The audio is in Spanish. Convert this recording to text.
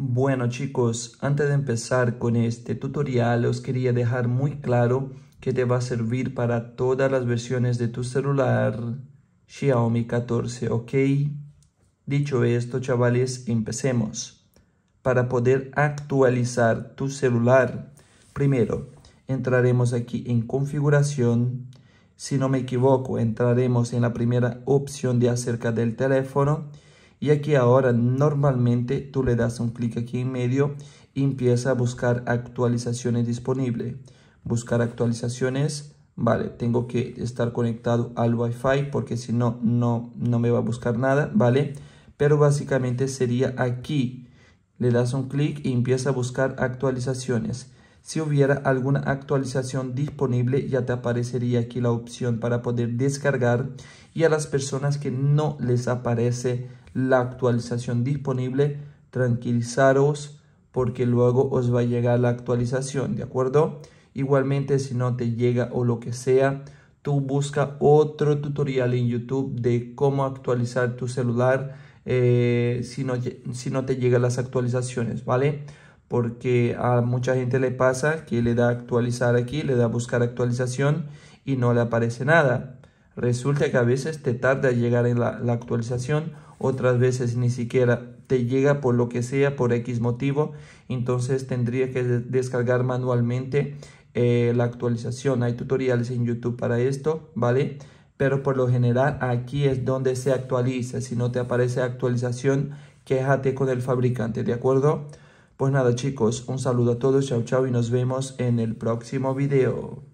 Bueno chicos, antes de empezar con este tutorial os quería dejar muy claro que te va a servir para todas las versiones de tu celular Xiaomi 14, ¿ok? Dicho esto chavales, empecemos. Para poder actualizar tu celular, primero entraremos aquí en configuración. Si no me equivoco, entraremos en la primera opción de acerca del teléfono y aquí ahora normalmente tú le das un clic aquí en medio y empieza a buscar actualizaciones disponibles. Buscar actualizaciones, vale, tengo que estar conectado al Wi-Fi porque si no, no, no me va a buscar nada, vale. Pero básicamente sería aquí, le das un clic y empieza a buscar actualizaciones. Si hubiera alguna actualización disponible, ya te aparecería aquí la opción para poder descargar. Y a las personas que no les aparece la actualización disponible, tranquilizaros porque luego os va a llegar la actualización, ¿de acuerdo? Igualmente, si no te llega o lo que sea, tú busca otro tutorial en YouTube de cómo actualizar tu celular eh, si, si no te llegan las actualizaciones, ¿vale? porque a mucha gente le pasa que le da actualizar aquí, le da buscar actualización y no le aparece nada. Resulta que a veces te tarda llegar en la, actualización, otras veces ni siquiera te llega por lo que sea, por X motivo, entonces tendría que descargar manualmente eh, la actualización. Hay tutoriales en YouTube para esto, ¿vale? Pero por lo general aquí es donde se actualiza. Si no te aparece actualización, quéjate con el fabricante, ¿de acuerdo? Pues nada chicos, un saludo a todos, chao chao y nos vemos en el próximo video.